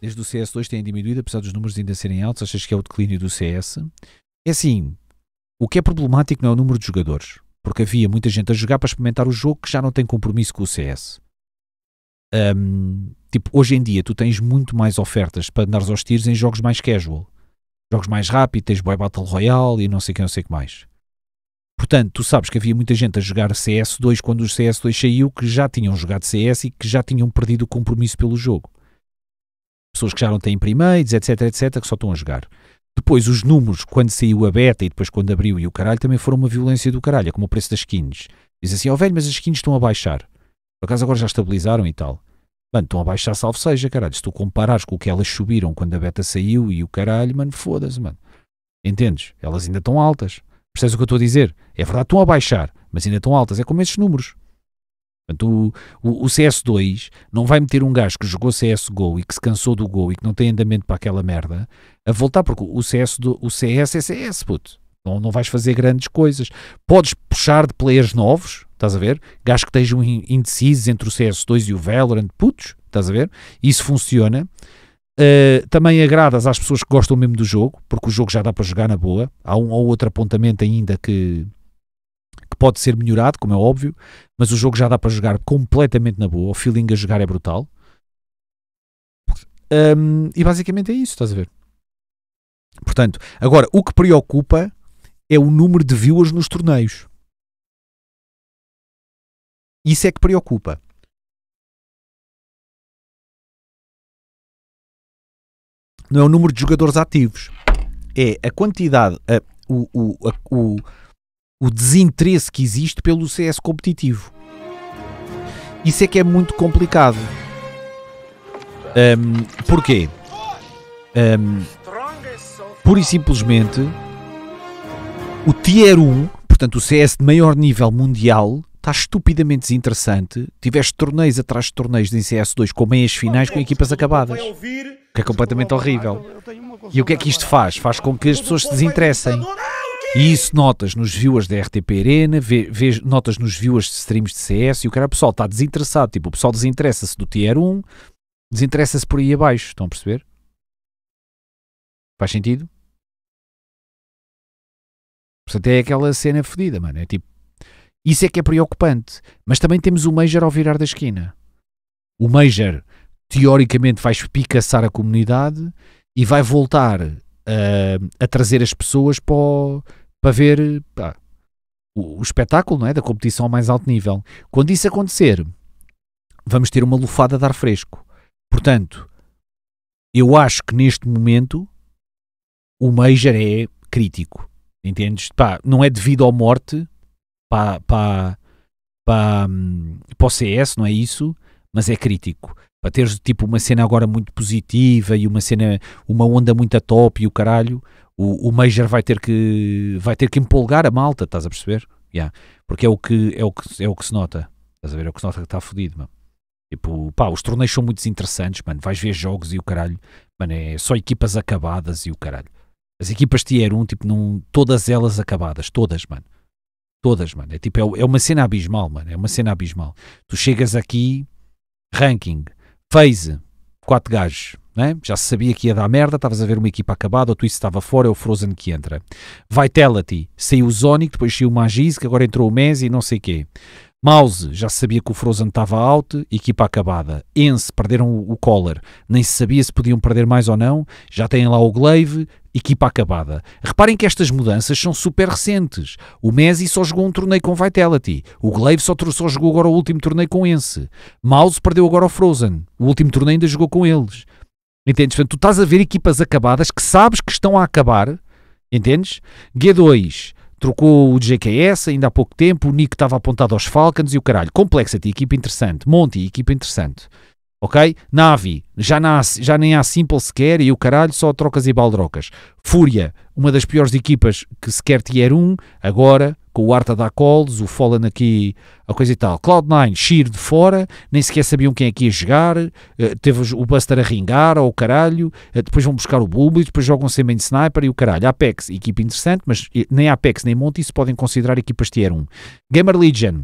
desde o CS2 têm diminuído, apesar dos números ainda serem altos. Achas que é o declínio do CS? É assim, o que é problemático não é o número de jogadores, porque havia muita gente a jogar para experimentar o jogo que já não tem compromisso com o CS. Um, tipo, hoje em dia tu tens muito mais ofertas para andares aos tiros em jogos mais casual. Jogos mais rápidos, tens Boy Battle Royale e não sei o que, não sei que mais. Portanto, tu sabes que havia muita gente a jogar CS2 quando o CS2 saiu que já tinham jogado CS e que já tinham perdido o compromisso pelo jogo pessoas que já não têm primeiros, etc, etc, que só estão a jogar. Depois, os números, quando saiu a beta e depois quando abriu e o caralho, também foram uma violência do caralho, é como o preço das skins. Diz assim, ó oh, velho, mas as skins estão a baixar. Por acaso agora já estabilizaram e tal. Mano, estão a baixar, salvo seja, caralho. Se tu comparares com o que elas subiram quando a beta saiu e o caralho, mano, foda-se, mano. Entendes? Elas ainda estão altas. Percebes o que eu estou a dizer? É verdade, estão a baixar, mas ainda estão altas. É como esses números. Portanto, o, o, CS2 não vai meter um gajo que jogou CSGO e que se cansou do gol e que não tem andamento para aquela merda a voltar, porque o CS, do, o CS é CS, puto. Não, não vais fazer grandes coisas. Podes puxar de players novos, estás a ver? Gajos que estejam indecisos entre o CS2 e o Valorant, putos, estás a ver? Isso funciona. Uh, também agradas às pessoas que gostam mesmo do jogo, porque o jogo já dá para jogar na boa. Há um ou outro apontamento ainda que, que pode ser melhorado, como é óbvio, mas o jogo já dá para jogar completamente na boa, o feeling a jogar é brutal. Um, e basicamente é isso, estás a ver? Portanto, agora, o que preocupa é o número de viewers nos torneios. Isso é que preocupa. Não é o número de jogadores ativos, é a quantidade, a, o, o, a, o o desinteresse que existe pelo CS competitivo. Isso é que é muito complicado. Um, porquê? Um, pura e simplesmente, o Tier 1, portanto o CS de maior nível mundial, está estupidamente desinteressante. Tiveste torneios atrás de torneios em CS2 com meias finais com equipas acabadas. O que é completamente horrível. E o que é que isto faz? Faz com que as pessoas se desinteressem. E isso notas nos viewers da RTP Arena, vê, vê, notas nos viewers de streams de CS e o cara, o pessoal está desinteressado. Tipo, o pessoal desinteressa-se do tier 1, desinteressa-se por aí abaixo. Estão a perceber? Faz sentido? Portanto, é aquela cena fodida, mano. É tipo, isso é que é preocupante. Mas também temos o Major ao virar da esquina. O Major, teoricamente, vai espicaçar a comunidade e vai voltar ah, a trazer as pessoas para o, para ver pá, o, o, espetáculo não é? da competição ao mais alto nível. Quando isso acontecer, vamos ter uma lufada de ar fresco. Portanto, eu acho que neste momento o Major é crítico. Entendes? Pá, não é devido à morte para, para, para, para o CS, não é isso, mas é crítico para teres tipo uma cena agora muito positiva e uma cena, uma onda muito a top e o caralho, o, o Major vai ter que vai ter que empolgar a malta, estás a perceber? Yeah. Porque é o que é o que é o que se nota. Estás a ver? É o que se nota que está fodido, mano. Tipo, pá, os torneios são muito interessantes, mano. Vais ver jogos e o caralho, mano, é só equipas acabadas e o caralho. As equipas tier 1, tipo, não, todas elas acabadas, todas, mano. Todas, mano. É tipo, é, é uma cena abismal, mano. É uma cena abismal. Tu chegas aqui, ranking, phase, quatro gajos. É? Já se sabia que ia dar merda, estavas a ver uma equipa acabada, o Twist estava fora, é o Frozen que entra. Vitality, saiu o Zonic, depois saiu o Magis, que agora entrou o Messi e não sei o quê. Mouse, já se sabia que o Frozen estava out, equipa acabada. Ence, perderam o, o Collar, nem se sabia se podiam perder mais ou não. Já têm lá o Glaive, equipa acabada. Reparem que estas mudanças são super recentes. O Messi só jogou um torneio com Vitality. O Glaive só, só jogou agora o último torneio com Ence. Mouse perdeu agora o Frozen. O último torneio ainda jogou com eles. Entendes? Portanto, tu estás a ver equipas acabadas que sabes que estão a acabar. Entendes? G2 trocou o JKS ainda há pouco tempo. O Nico estava apontado aos Falcons e o caralho. Complexity, equipa interessante. Monty, equipa interessante. Ok? Navi, já, na, já nem há Simple sequer e o caralho só trocas e baldrocas. Fúria, uma das piores equipas que sequer tier 1, agora com o Arta da Coles, o Fallen aqui, a coisa e tal. Cloud9, Sheer de fora, nem sequer sabiam quem é que ia jogar, eh, teve o Buster a ringar, ou o caralho, eh, depois vão buscar o Bully, depois jogam sem Sniper e o caralho. Apex, equipa interessante, mas eh, nem Apex nem Monty se podem considerar equipas tier 1. Gamer Legion,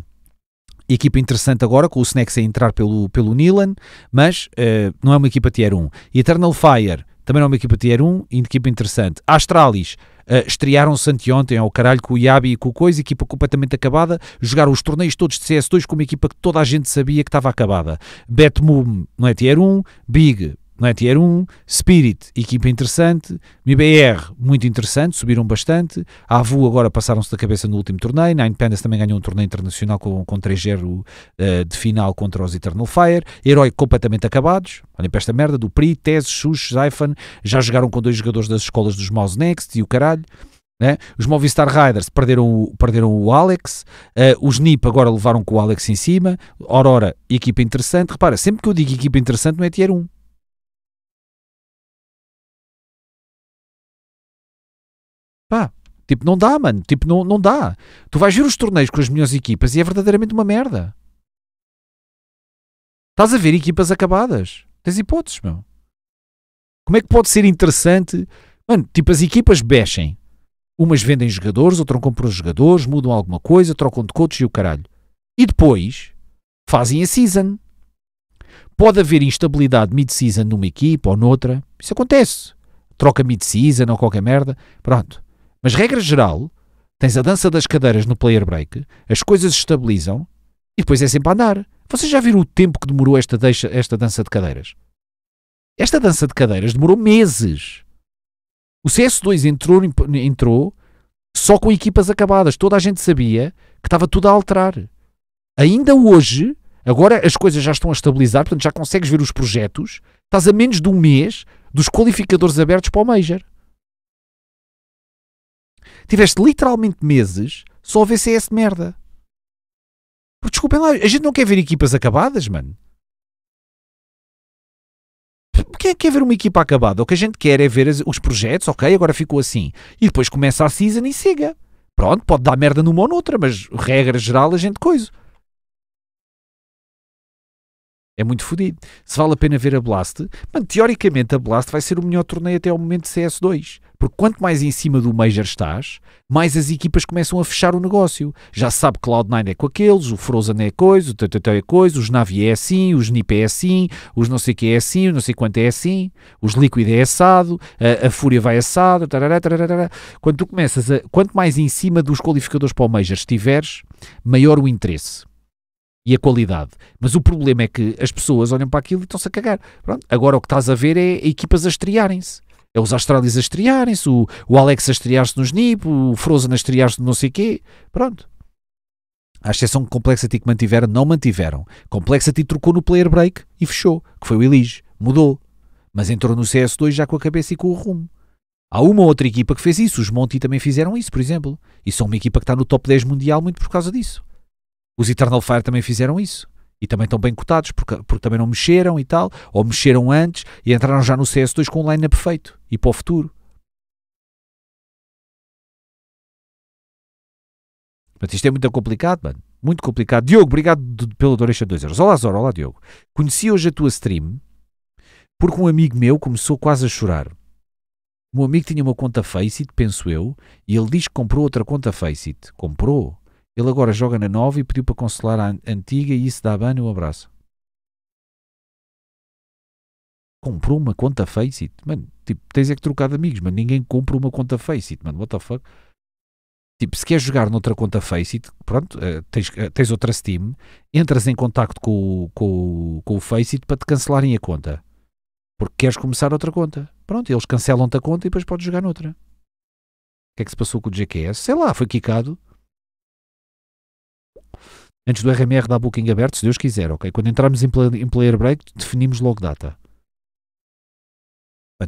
equipa interessante agora, com o Snacks a entrar pelo, pelo Nilan, mas uh, não é uma equipa Tier 1. Eternal Fire também não é uma equipa Tier 1, e equipa interessante. Astralis. Uh, estrearam-se anteontem ao caralho com o Yabi e com o Coisa, equipa completamente acabada, jogaram os torneios todos de CS2 com uma equipa que toda a gente sabia que estava acabada. Betmoom não é tier 1, Big não é? Tier 1, Spirit, equipa interessante, MIBR, muito interessante, subiram bastante, a AVU agora passaram-se da cabeça no último torneio, Nine Independence também ganhou um torneio internacional com, com 3-0 uh, eh, de final contra os Eternal Fire, Herói completamente acabados, olhem para esta merda, do Pri, Tese, Xuxa, Zyphon, já jogaram com dois jogadores das escolas dos Mouse Next e o caralho, né? Os Movistar Riders perderam o, perderam o Alex, uh, os NIP agora levaram com o Alex em cima, Aurora, equipa interessante. Repara, sempre que eu digo equipa interessante não é tier 1, Pá, tipo, não dá, mano. Tipo, não, não dá. Tu vais ver os torneios com as melhores equipas e é verdadeiramente uma merda. Estás a ver equipas acabadas. Tens hipóteses, meu. Como é que pode ser interessante? Mano, tipo, as equipas bechem Umas vendem jogadores, outras compram jogadores, mudam alguma coisa, trocam de coaches e o caralho. E depois fazem a season. Pode haver instabilidade mid-season numa equipa ou noutra. Isso acontece. Troca mid-season ou qualquer merda. Pronto. Mas, regra geral, tens a dança das cadeiras no player break, as coisas se estabilizam e depois é sempre a andar. Vocês já viram o tempo que demorou esta, deixa, esta dança de cadeiras? Esta dança de cadeiras demorou meses. O CS2 entrou, entrou só com equipas acabadas. Toda a gente sabia que estava tudo a alterar. Ainda hoje, agora as coisas já estão a estabilizar, portanto já consegues ver os projetos. Estás a menos de um mês dos qualificadores abertos para o Major tiveste literalmente meses só a CS de é merda. Porque, desculpem lá, a gente não quer ver equipas acabadas, mano. Quem é que quer ver uma equipa acabada? O que a gente quer é ver os projetos, ok, agora ficou assim. E depois começa a season e siga. Pronto, pode dar merda numa ou noutra, mas regra geral a gente coisa. É muito fodido. Se vale a pena ver a Blast, mano, teoricamente a Blast vai ser o melhor torneio até ao momento de CS2. Porque quanto mais em cima do Major estás, mais as equipas começam a fechar o negócio. Já sabe que Cloud9 é com aqueles, o Frozen é coisa, o TTT é coisa, os Navi é assim, os NIP é assim, os não sei que é assim, os não sei quanto é assim, os Liquid é assado, a, a Fúria vai assado, tarará, tarará. Quando tu começas a, Quanto mais em cima dos qualificadores para o Major estiveres, maior o interesse e a qualidade. Mas o problema é que as pessoas olham para aquilo e estão-se a cagar. Pronto, agora o que estás a ver é equipas a estrearem-se. É os Astralis a estrearem-se, o, o Alex a estrear-se nos NIP, o Frozen a estrear-se no não sei quê. Pronto. À exceção que Complexity que mantiveram, não mantiveram. Complexity trocou no player break e fechou, que foi o Elige. Mudou. Mas entrou no CS2 já com a cabeça e com o rumo. Há uma ou outra equipa que fez isso. Os Monty também fizeram isso, por exemplo. E são uma equipa que está no top 10 mundial muito por causa disso. Os Eternal Fire também fizeram isso e também estão bem cotados porque, porque também não mexeram e tal, ou mexeram antes e entraram já no CS2 com um line perfeito e para o futuro. mas isto é muito complicado, mano. Muito complicado. Diogo, obrigado de, pelo Doreixo 2 euros. Olá, Zora. Olá, Diogo. Conheci hoje a tua stream porque um amigo meu começou quase a chorar. O meu amigo tinha uma conta Faceit, penso eu, e ele diz que comprou outra conta Faceit. Comprou? Ele agora joga na nova e pediu para consolar a antiga e isso dá banho e um abraço. Comprou uma conta Faceit. Mano, tipo, tens é que trocar de amigos, mas ninguém compra uma conta Faceit, mano. What the fuck? Tipo, se queres jogar noutra conta Faceit, pronto, uh, tens, uh, tens outra Steam, entras em contacto com, com, com o Faceit para te cancelarem a conta. Porque queres começar outra conta. Pronto, eles cancelam-te a conta e depois podes jogar noutra. O que é que se passou com o GQS? Sei lá, foi quicado. Antes do RMR dar booking aberto, se Deus quiser, ok? Quando entrarmos em, play, em player break, definimos logo data.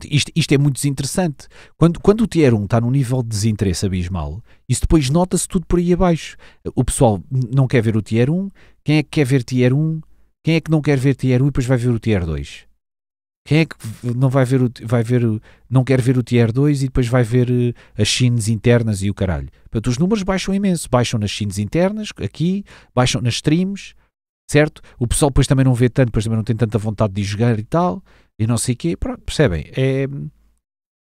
isto, isto, é muito desinteressante. Quando, quando o Tier 1 está num nível de desinteresse abismal, isso depois nota-se tudo por aí abaixo. O pessoal não quer ver o Tier 1, quem é que quer ver Tier 1, quem é que não quer ver Tier 1 e depois vai ver o Tier 2? Quem é que não vai ver o, vai ver o, não quer ver o Tier 2 e depois vai ver eh, as chines internas e o caralho? Portanto, os números baixam imenso, baixam nas chines internas, aqui, baixam nas streams, certo? O pessoal depois também não vê tanto, depois também não tem tanta vontade de jogar e tal, e não sei o quê. Pronto, percebem? É,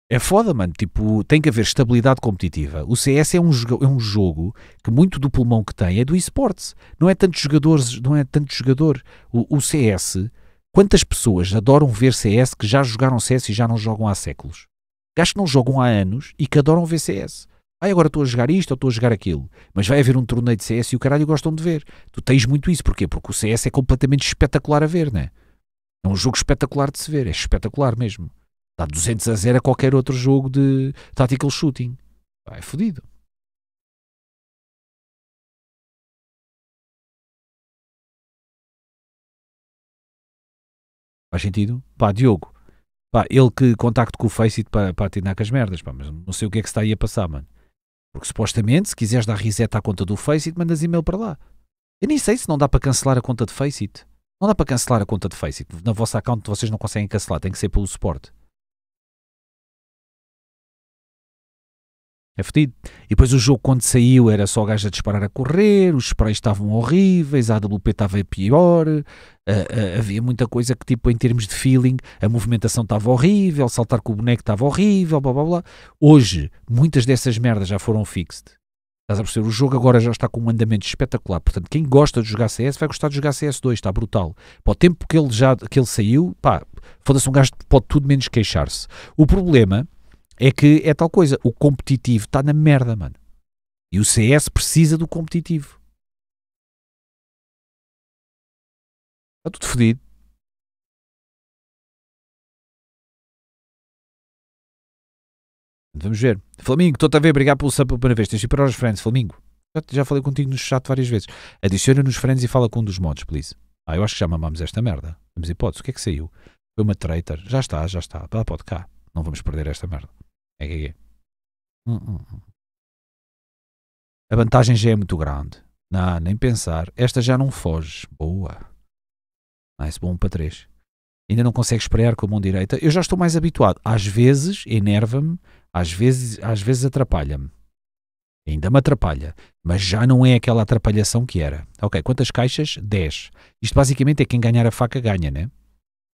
é foda, mano. Tipo, tem que haver estabilidade competitiva. O CS é um, é um jogo que muito do pulmão que tem é do esportes. Não é tantos jogadores, não é tanto jogador. O, o, CS Quantas pessoas adoram ver CS que já jogaram CS e já não jogam há séculos? Gajos que não jogam há anos e que adoram ver CS. Ah, agora estou a jogar isto ou estou a jogar aquilo. Mas vai haver um torneio de CS e o caralho gostam de ver. Tu tens muito isso. Porquê? Porque o CS é completamente espetacular a ver, né? É um jogo espetacular de se ver. É espetacular mesmo. Dá 200 a 0 a qualquer outro jogo de tactical shooting. é fodido. Faz sentido? Pá, Diogo, pá, ele que contacto com o Faceit para, para atinar com as merdas, pá, mas não sei o que é que está aí a passar, mano. Porque supostamente, se quiseres dar reset à conta do Faceit, mandas e-mail para lá. Eu nem sei se não dá para cancelar a conta de Faceit. Não dá para cancelar a conta de Faceit. Na vossa account vocês não conseguem cancelar, tem que ser pelo suporte. é fodido. E depois o jogo, quando saiu, era só o gajo a disparar a correr, os sprays estavam horríveis, a AWP estava pior, havia muita coisa que, tipo, em termos de feeling, a movimentação estava horrível, saltar com o boneco estava horrível, blá blá blá. Hoje, muitas dessas merdas já foram fixed. Estás a perceber? O jogo agora já está com um andamento espetacular. Portanto, quem gosta de jogar CS vai gostar de jogar CS2, está brutal. Para o tempo que ele já que ele saiu, pá, foda-se, um gajo pode tudo menos queixar-se. O problema é que é tal coisa, o competitivo está na merda, mano. E o CS precisa do competitivo. Está tudo fodido. Vamos ver. Flamingo, estou-te a ver. Obrigado pelo sub pela primeira vez. Tens de ir para os friends, Flamingo. Já, já falei contigo no chat várias vezes. Adiciona nos friends e fala com um dos mods, please. Ah, eu acho que já mamamos esta merda. Temos hipótese. O que é que saiu? Foi uma traitor. Já está, já está. Pá, pode cá. Não vamos perder esta merda. É que é. é? Hum, hum, hum. A vantagem já é muito grande. Não, nem pensar. Esta já não foge. Boa. Nice, bom para três. Ainda não consegue espreiar com a mão direita. Eu já estou mais habituado. Às vezes enerva-me, às vezes, às vezes atrapalha-me. Ainda me atrapalha, mas já não é aquela atrapalhação que era. Ok, quantas caixas? 10. Isto basicamente é quem ganhar a faca ganha, né?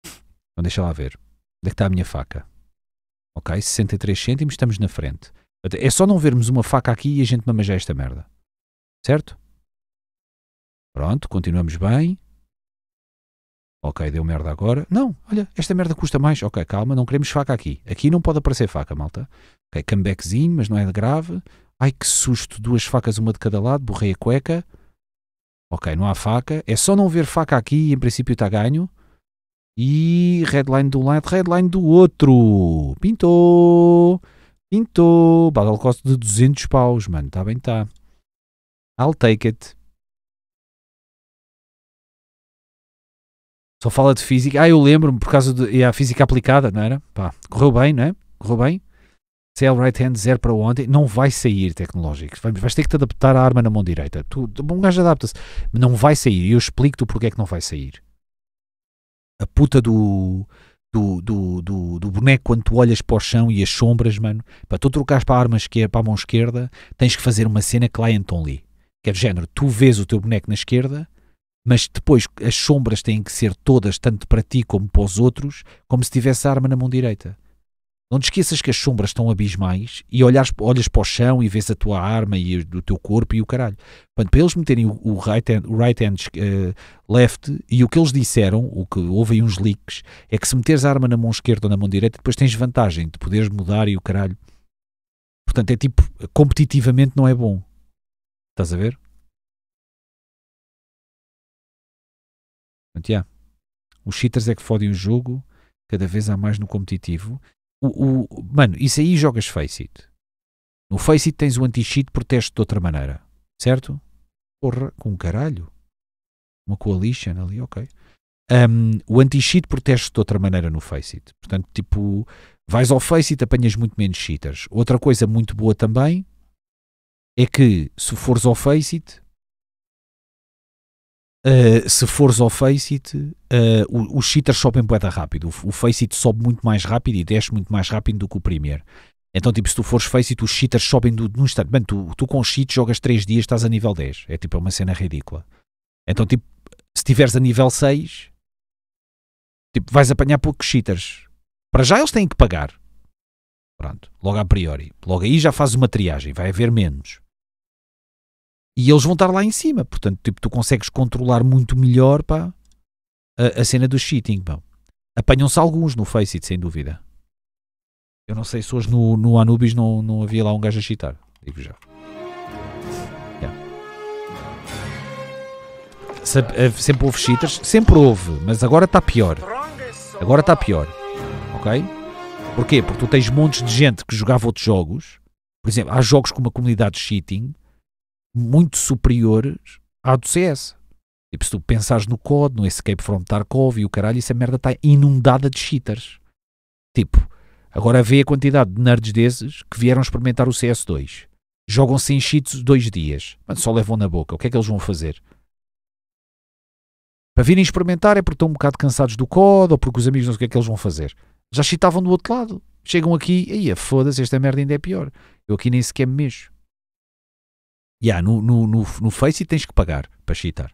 Então deixa lá ver. Onde é que está a minha faca? Ok? 63 cêntimos, estamos na frente. É só não vermos uma faca aqui e a gente mamaja esta merda. Certo? Pronto, continuamos bem. Ok, deu merda agora. Não, olha, esta merda custa mais. Ok, calma, não queremos faca aqui. Aqui não pode aparecer faca, malta. Ok, comebackzinho, mas não é grave. Ai que susto, duas facas, uma de cada lado, borrei a cueca. Ok, não há faca. É só não ver faca aqui e em princípio está ganho. E redline de um lado, headline do outro. Pintou! Pintou! Battle cost de 200 paus, mano. tá bem, tá I'll take it. Só fala de física. Ah, eu lembro-me por causa da a física aplicada, não era? Pá, correu bem, não é? Correu bem. cell right hand zero para ontem. Não vai sair tecnológicos. Vais ter que te adaptar à arma na mão direita. Tu, um gajo adapta-se. Não vai sair. E eu explico-te porquê é que não vai sair a puta do, do, do, do, do boneco quando tu olhas para o chão e as sombras, mano. Para tu trocares para a, arma esquerda, para a mão esquerda, tens que fazer uma cena que lá em é Tom Que é género, tu vês o teu boneco na esquerda, mas depois as sombras têm que ser todas, tanto para ti como para os outros, como se tivesse a arma na mão direita. Não te esqueças que as sombras estão abismais e olhas, olhas para o chão e vês a tua arma e o teu corpo e o caralho. Portanto, para eles meterem o right hand, o right hand uh, left e o que eles disseram, o que houve aí uns leaks, é que se meteres a arma na mão esquerda ou na mão direita, depois tens vantagem de poderes mudar e o caralho. Portanto, é tipo, competitivamente não é bom. Estás a ver? Portanto, yeah. Os cheaters é que fodem o jogo, cada vez há mais no competitivo. O, o, mano, isso aí jogas Faceit. No Faceit tens o anti-cheat, protege de outra maneira. Certo? Porra, com caralho. Uma coalition ali, ok. Um, o anti-cheat protege de outra maneira no Faceit. Portanto, tipo, vais ao Faceit, apanhas muito menos cheaters. Outra coisa muito boa também é que se fores ao Faceit, eh, se fores ao Faceit, uh, eh, os cheaters sobem boeda rápido. O, Faceit sobe muito mais rápido e desce muito mais rápido do que o Premier. Então, tipo, se tu fores Faceit, os cheaters sobem do, num instante. Mano, tu, tu com cheat jogas 3 dias, estás a nível 10. É tipo, é uma cena ridícula. Então, tipo, se tiveres a nível 6, tipo, vais apanhar poucos cheaters. Para já eles têm que pagar. Pronto, logo a priori. Logo aí já fazes uma triagem, vai haver menos e eles vão estar lá em cima. Portanto, tipo, tu consegues controlar muito melhor pá, a, a cena do cheating. Apanham-se alguns no Faceit, sem dúvida. Eu não sei se hoje no, no Anubis não, não havia lá um gajo a cheatar. Digo já. Eh, sempre houve cheaters? Sempre houve, mas agora está pior. Agora está pior. Ok? Porquê? Porque tu tens montes de gente que jogava outros jogos. Por exemplo, há jogos com uma comunidade de cheating muito superiores à do CS. Tipo, se tu pensares no COD, no Escape from Tarkov e o caralho, essa é merda está inundada de cheaters. Tipo, agora vê a quantidade de nerds desses que vieram experimentar o CS2. Jogam sem -se cheats dois dias. mas só levam na boca. O que é que eles vão fazer? Para virem experimentar é porque estão um bocado cansados do COD ou porque os amigos não sei o que é que eles vão fazer. Já cheatavam do outro lado. Chegam aqui, aí foda-se, esta merda ainda é pior. Eu aqui nem sequer me mexo. Yeah, no, no, no, no Face tens que pagar para cheatar.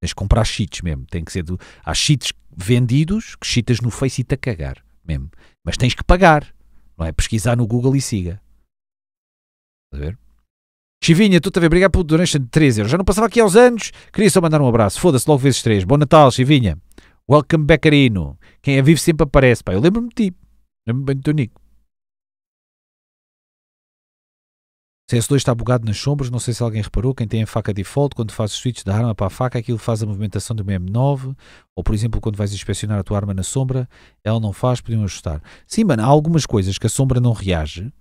Tens que comprar cheats mesmo. Tem que ser do... Há cheats vendidos que cheatas no Face e te a cagar mesmo. Mas tens que pagar. Não é? Pesquisar no Google e siga. Estás a ver? Chivinha, tu também, obrigado pelo donation de 3 euros. Já não passava aqui aos anos. Queria só mandar um abraço. Foda-se logo vezes 3. Bom Natal, Chivinha. Welcome back, Arino. Quem é vivo sempre aparece, pá. Eu lembro-me de ti. Lembro-me bem do teu nico. CS2 está bugado nas sombras, não sei se alguém reparou, quem tem a faca default, quando faz o switch da arma para a faca, aquilo faz a movimentação do MM9, ou por exemplo, quando vais inspecionar a tua arma na sombra, ela não faz, podiam ajustar. Sim, mano, há algumas coisas que a sombra não reage,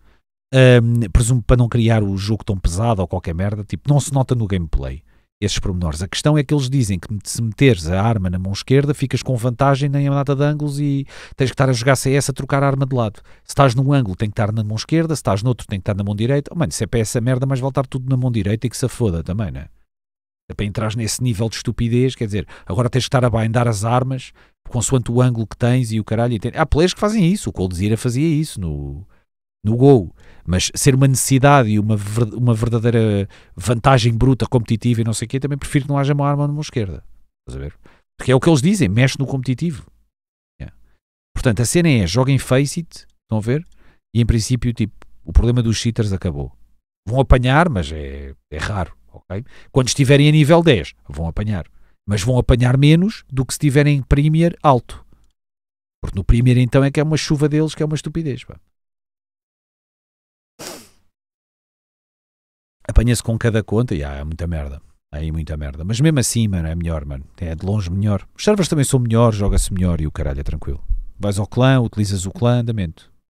um, presumo para não criar o jogo tão pesado ou qualquer merda, tipo, não se nota no gameplay esses pormenores. A questão é que eles dizem que se meteres a arma na mão esquerda, ficas com vantagem na data de ângulos e tens que estar a jogar CS a trocar a arma de lado. Se estás num ângulo, tem que estar na mão esquerda, se estás noutro, tem que estar na mão direita. Oh, mano, se é para essa merda, mas voltar tudo na mão direita e que se foda também, né? É para entrar nesse nível de estupidez, quer dizer, agora tens que estar a bindar as armas consoante o ângulo que tens e o caralho. E tem... Há players que fazem isso, o Coldzira fazia isso no no gol, mas ser uma necessidade e uma, uma verdadeira vantagem bruta, competitiva e não sei o quê, também prefiro que não haja uma arma na mão esquerda. Estás a ver? Porque é o que eles dizem, mexe no competitivo. Yeah. É. Portanto, a cena é, joguem face it, estão a ver? E em princípio, tipo, o problema dos cheaters acabou. Vão apanhar, mas é, é raro, ok? Quando estiverem a nível 10, vão apanhar. Mas vão apanhar menos do que se estiverem em Premier alto. Porque no Premier então é que é uma chuva deles que é uma estupidez, pá. apanha-se com cada conta e há ah, é muita merda. Há aí muita merda. Mas mesmo assim, mano, é melhor, mano. É de longe melhor. Os servers também são melhores, joga-se melhor e o caralho é tranquilo. Vais ao clã, utilizas o clã, andamento.